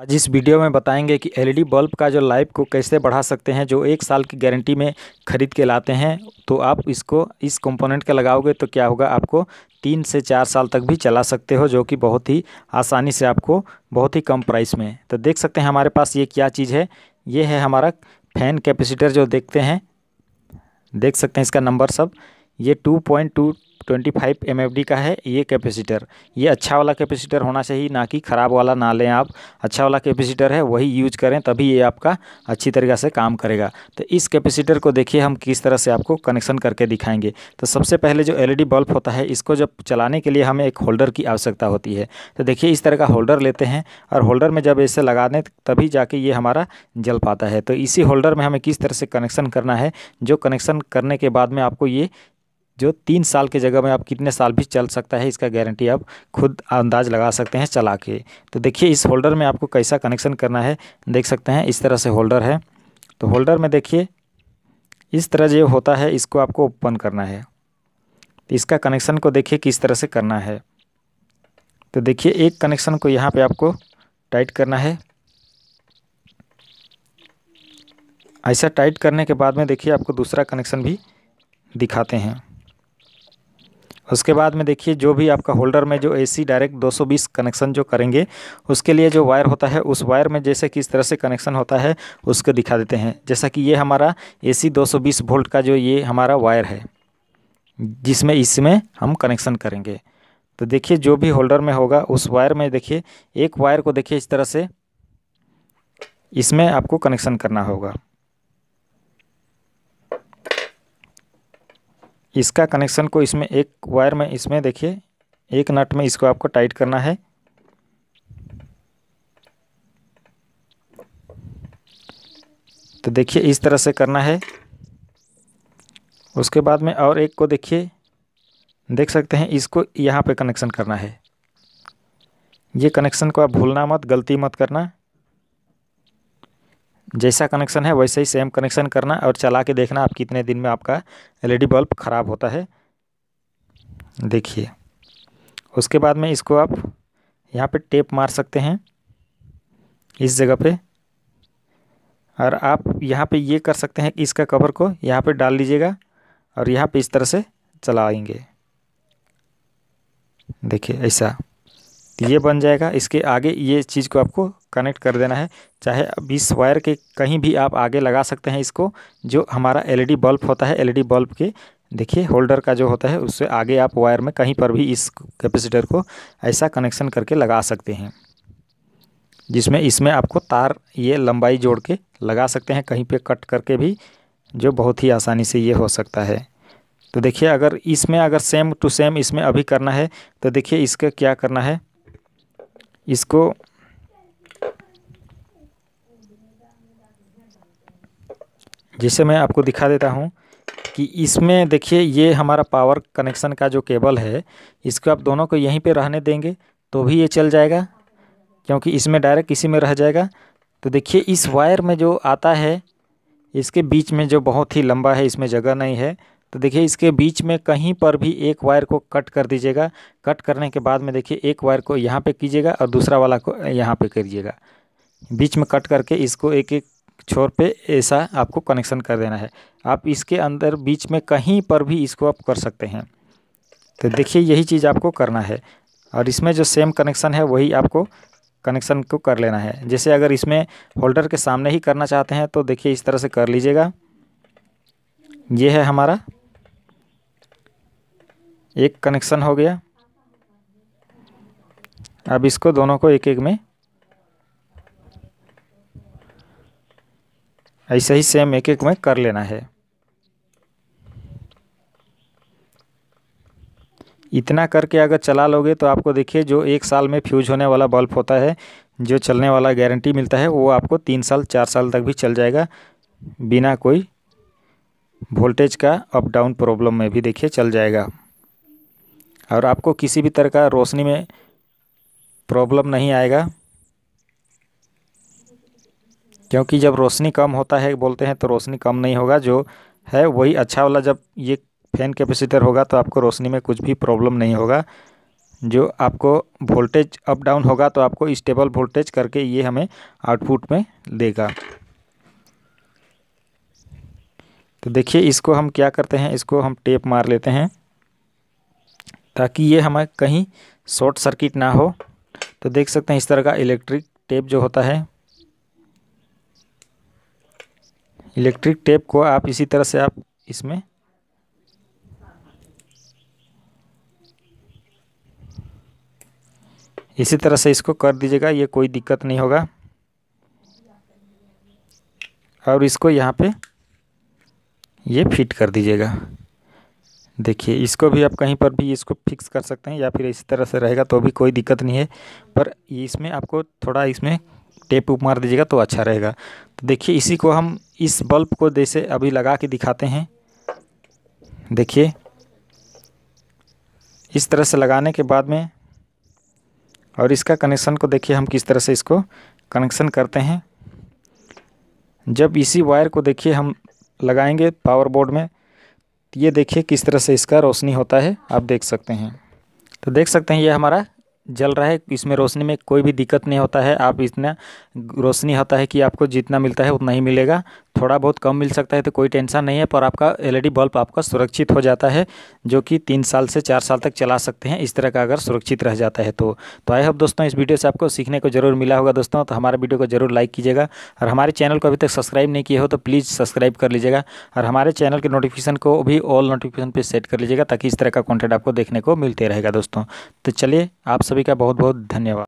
आज इस वीडियो में बताएंगे कि एलईडी बल्ब का जो लाइफ को कैसे बढ़ा सकते हैं जो एक साल की गारंटी में ख़रीद के लाते हैं तो आप इसको इस कंपोनेंट का लगाओगे तो क्या होगा आपको तीन से चार साल तक भी चला सकते हो जो कि बहुत ही आसानी से आपको बहुत ही कम प्राइस में तो देख सकते हैं हमारे पास ये क्या चीज़ है ये है हमारा फैन कैपेसिटर जो देखते हैं देख सकते हैं इसका नंबर सब ये two point two twenty five M का है ये कैपेसिटर ये अच्छा वाला कैपेसिटर होना चाहिए ना कि ख़राब वाला ना लें आप अच्छा वाला कैपेसिटर है वही यूज करें तभी ये आपका अच्छी तरीक़े से काम करेगा तो इस कैपेसिटर को देखिए हम किस तरह से आपको कनेक्शन करके दिखाएंगे तो सबसे पहले जो एल बल्ब होता है इसको जब चलाने के लिए हमें एक होल्डर की आवश्यकता होती है तो देखिए इस तरह का होल्डर लेते हैं और होल्डर में जब इसे लगा दें तभी जाके ये हमारा जल पाता है तो इसी होल्डर में हमें किस तरह से कनेक्शन करना है जो कनेक्शन करने के बाद में आपको ये जो तीन साल के जगह में आप कितने साल भी चल सकता है इसका गारंटी आप खुद अंदाज लगा सकते हैं चला के तो देखिए इस होल्डर में आपको कैसा कनेक्शन करना है देख सकते हैं इस तरह से होल्डर है तो होल्डर में देखिए इस तरह जो होता है इसको आपको ओपन करना है तो इसका कनेक्शन को देखिए किस तरह से करना है तो देखिए एक कनेक्शन को यहाँ पर आपको टाइट करना है ऐसा टाइट करने के बाद में देखिए आपको दूसरा कनेक्शन भी दिखाते हैं उसके बाद में देखिए जो भी आपका होल्डर में जो एसी डायरेक्ट 220 कनेक्शन जो करेंगे उसके लिए जो वायर होता है उस वायर में जैसे किस तरह से कनेक्शन होता है उसको दिखा देते हैं जैसा कि ये हमारा एसी 220 वोल्ट का जो ये हमारा वायर है जिसमें इसमें हम कनेक्शन करेंगे तो देखिए जो भी होल्डर में होगा उस वायर में देखिए एक वायर को देखिए इस तरह से इसमें आपको कनेक्शन करना होगा इसका कनेक्शन को इसमें एक वायर में इसमें देखिए एक नट में इसको आपको टाइट करना है तो देखिए इस तरह से करना है उसके बाद में और एक को देखिए देख सकते हैं इसको यहाँ पे कनेक्शन करना है ये कनेक्शन को आप भूलना मत गलती मत करना जैसा कनेक्शन है वैसे ही सेम कनेक्शन करना और चला के देखना आप कितने दिन में आपका एलईडी बल्ब ख़राब होता है देखिए उसके बाद में इसको आप यहाँ पे टेप मार सकते हैं इस जगह पे और आप यहाँ पे ये कर सकते हैं कि इसका कवर को यहाँ पे डाल लीजिएगा और यहाँ पे इस तरह से चलाएंगे देखिए ऐसा ये बन जाएगा इसके आगे ये चीज़ को आपको कनेक्ट कर देना है चाहे अब इस वायर के कहीं भी आप आगे लगा सकते हैं इसको जो हमारा एलईडी बल्ब होता है एलईडी बल्ब के देखिए होल्डर का जो होता है उससे आगे आप वायर में कहीं पर भी इस कैपेसिटर को ऐसा कनेक्शन करके लगा सकते हैं जिसमें इसमें आपको तार ये लंबाई जोड़ के लगा सकते हैं कहीं पे कट करके भी जो बहुत ही आसानी से ये हो सकता है तो देखिए अगर इसमें अगर सेम टू सेम इसमें अभी करना है तो देखिए इसका क्या करना है इसको जैसे मैं आपको दिखा देता हूँ कि इसमें देखिए ये हमारा पावर कनेक्शन का जो केबल है इसको आप दोनों को यहीं पे रहने देंगे तो भी ये चल जाएगा क्योंकि इसमें डायरेक्ट इसी में रह जाएगा तो देखिए इस वायर में जो आता है इसके बीच में जो बहुत ही लंबा है इसमें जगह नहीं है तो देखिए इसके बीच में कहीं पर भी एक वायर को कट कर दीजिएगा कट करने के बाद में देखिए एक वायर को यहाँ पे कीजिएगा और दूसरा वाला को यहाँ पे करिएगा बीच में कट करके इसको एक एक छोर पे ऐसा आपको कनेक्शन कर देना है आप इसके अंदर बीच में कहीं पर भी इसको आप कर सकते हैं तो देखिए यही चीज़ आपको करना है और इसमें जो सेम कनेक्शन है वही आपको कनेक्शन को कर लेना है जैसे अगर इसमें होल्डर के सामने ही करना चाहते हैं तो देखिए इस तरह से कर लीजिएगा ये है हमारा एक कनेक्शन हो गया अब इसको दोनों को एक एक में ऐसे ही सेम एक एक में कर लेना है इतना करके अगर चला लोगे तो आपको देखिए जो एक साल में फ्यूज होने वाला बल्ब होता है जो चलने वाला गारंटी मिलता है वो आपको तीन साल चार साल तक भी चल जाएगा बिना कोई वोल्टेज का अप डाउन प्रॉब्लम में भी देखिए चल जाएगा और आपको किसी भी तरह का रोशनी में प्रॉब्लम नहीं आएगा क्योंकि जब रोशनी कम होता है बोलते हैं तो रोशनी कम नहीं होगा जो है वही अच्छा वाला जब ये फैन कैपेसिटर होगा तो आपको रोशनी में कुछ भी प्रॉब्लम नहीं होगा जो आपको वोल्टेज अप डाउन होगा तो आपको स्टेबल वोल्टेज करके ये हमें आउटपुट में देगा तो देखिए इसको हम क्या करते हैं इसको हम टेप मार लेते हैं ताकि ये हमें कहीं शॉर्ट सर्किट ना हो तो देख सकते हैं इस तरह का इलेक्ट्रिक टेप जो होता है इलेक्ट्रिक टेप को आप इसी तरह से आप इसमें इसी तरह से इसको कर दीजिएगा ये कोई दिक्कत नहीं होगा और इसको यहाँ पे ये फिट कर दीजिएगा देखिए इसको भी आप कहीं पर भी इसको फिक्स कर सकते हैं या फिर इसी तरह से रहेगा तो भी कोई दिक्कत नहीं है पर इसमें आपको थोड़ा इसमें टेप उप मार दीजिएगा तो अच्छा रहेगा तो देखिए इसी को हम इस बल्ब को जैसे अभी लगा के दिखाते हैं देखिए इस तरह से लगाने के बाद में और इसका कनेक्शन को देखिए हम किस तरह से इसको कनेक्शन करते हैं जब इसी वायर को देखिए हम लगाएंगे पावर बोर्ड में ये देखिए किस तरह से इसका रोशनी होता है आप देख सकते हैं तो देख सकते हैं ये हमारा जल रहा है इसमें रोशनी में कोई भी दिक्कत नहीं होता है आप इतना रोशनी होता है कि आपको जितना मिलता है उतना ही मिलेगा थोड़ा बहुत कम मिल सकता है तो कोई टेंशन नहीं है पर आपका एलईडी बल्ब आपका सुरक्षित हो जाता है जो कि तीन साल से चार साल तक चला सकते हैं इस तरह का अगर सुरक्षित रह जाता है तो तो आई होप दोस्तों इस वीडियो से आपको सीखने को जरूर मिला होगा दोस्तों तो हमारे वीडियो को जरूर लाइक कीजिएगा और हमारे चैनल को अभी तक सब्सक्राइब नहीं किया हो तो प्लीज़ सब्सक्राइब कर लीजिएगा और हमारे चैनल के नोटिफिकेशन को भी ऑल नोटिफिकेशन पर सेट कर लीजिएगा ताकि इस तरह का कॉन्टेंट आपको देखने को मिलते रहेगा दोस्तों तो चलिए आप सभी का बहुत बहुत धन्यवाद